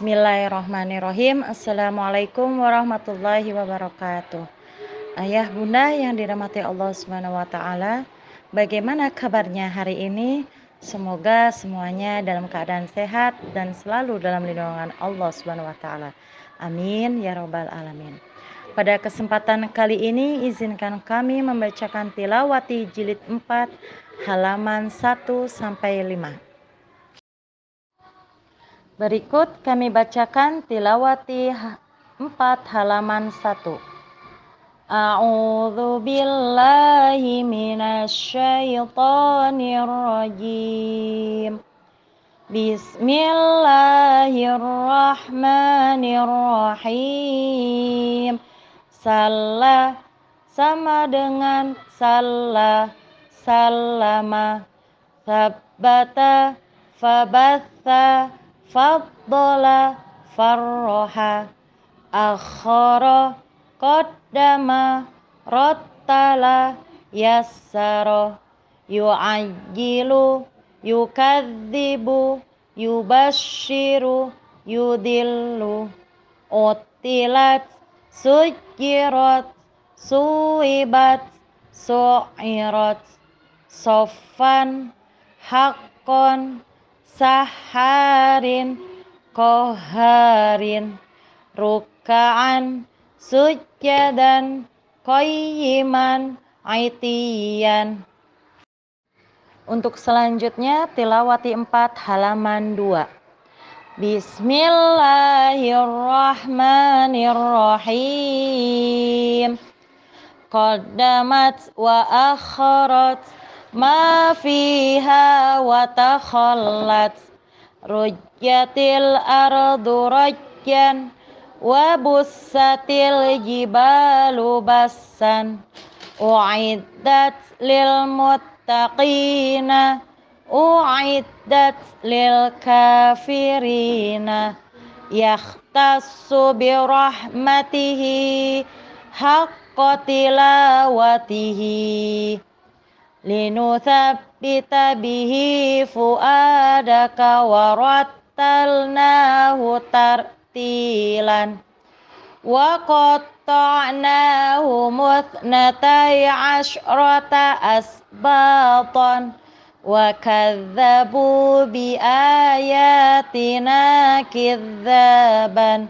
Bismillahirrahmanirrahim. Assalamualaikum warahmatullahi wabarakatuh. Ayah bunda yang dirahmati Allah Subhanahu wa taala, bagaimana kabarnya hari ini? Semoga semuanya dalam keadaan sehat dan selalu dalam lindungan Allah Subhanahu wa taala. Amin ya rabbal alamin. Pada kesempatan kali ini izinkan kami membacakan tilawati jilid 4 halaman 1 sampai 5. Berikut kami bacakan tilawati 4 halaman 1. A'udzu billahi minasyaitonir rajim. Bismillahirrahmanirrahim. Salah sama dengan salah salama sabata fabatha faroha farroha akhara qaddama rattala yassara yu'ajjilu yukadzibu yubashiru yudillu utilat sujirat suibat su'irat sofan haqqon saharin koharin rukaan sujadan koyiman aitian untuk selanjutnya tilawati 4 halaman 2 Bismillahirrahmanirrahim Qaddamat wa akharat ma fiha wa takhallat rujjatil ardu rajjan wa bussatil jibalu bassan u'iddat lil muttaqina u'iddat lil kafirina yakhtassu bi rahmatihi haqqa tilawatihi لنثبت به فؤادك ورتلناه ترتيلا وقطعناه مثنتي عشرة أسباطا وكذبوا بآياتنا كذابا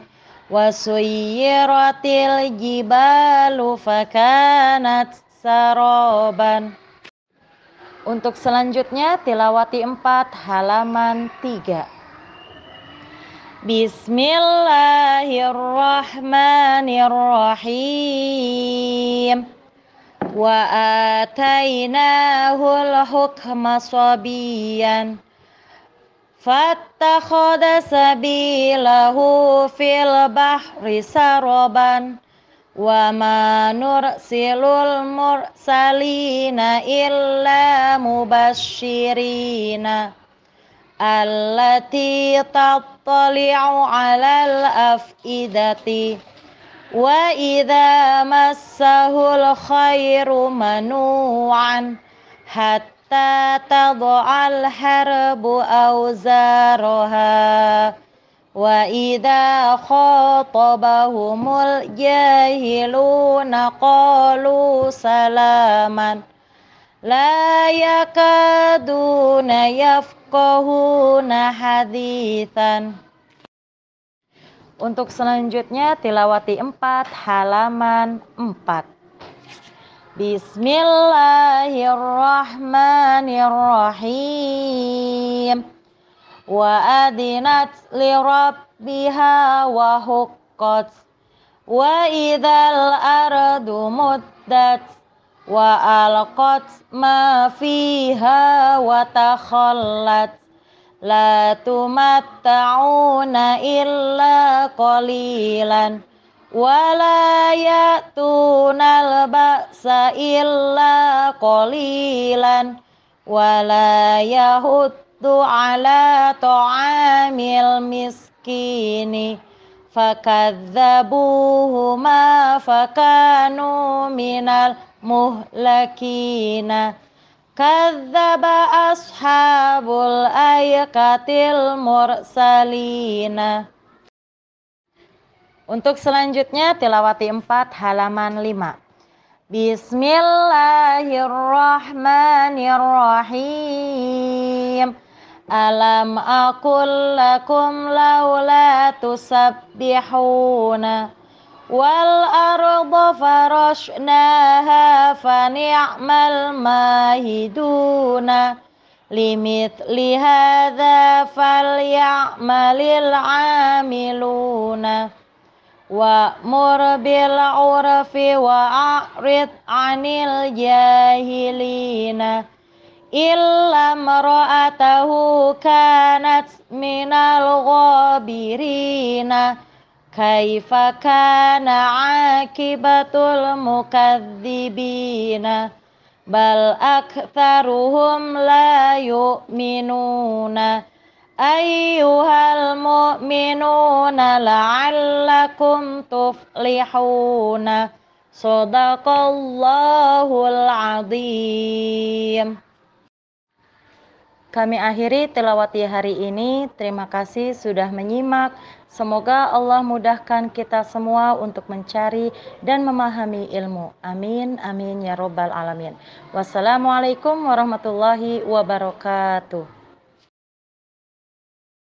وسيرت الجبال فكانت سرابا untuk selanjutnya tilawati 4 halaman 3. Bismillahirrahmanirrahim. Wa atainahul hukma sabiyan. Fattakhadha sabilahu fil bahri saraban. وما نرسل المرسلين إلا مبشرين التي تطلع على الأفئدة وإذا مسه الخير منوعا حتى تضع الحرب أوزارها وإذا خاطبهم الجاهلون قالوا salaman لا يكادون يفقهون حديثا Untuk selanjutnya tilawati 4 halaman 4 Bismillahirrahmanirrahim wa adi li robbihaa wa hukats wa idhal ardu mudats wa al ma fiha wa ta la tu mat taunaa illa kullilan walayatu nala basa illa kullilan walayyuhud على طعام المسكين فكذبوهما فكانوا من المهلكين كذب أصحاب الأيكة المرسلين Untuk selanjutnya tilawati 4 halaman 5. Bismillahirrahmanirrahim. ألم أقل لكم لولا تسبحون والأرض فرشناها فنعم الماهدون لمثل هذا فليعمل العاملون وأمر بالعرف وأعرض عن الجاهلين إلا امرأته كانت من الغابرين كيف كان عاقبة المكذبين بل أكثرهم لا يؤمنون أيها المؤمنون لعلكم تفلحون صدق الله العظيم Kami akhiri tilawati ya hari ini. Terima kasih sudah menyimak. Semoga Allah mudahkan kita semua untuk mencari dan memahami ilmu. Amin, amin ya Robbal 'Alamin. Wassalamualaikum warahmatullahi wabarakatuh.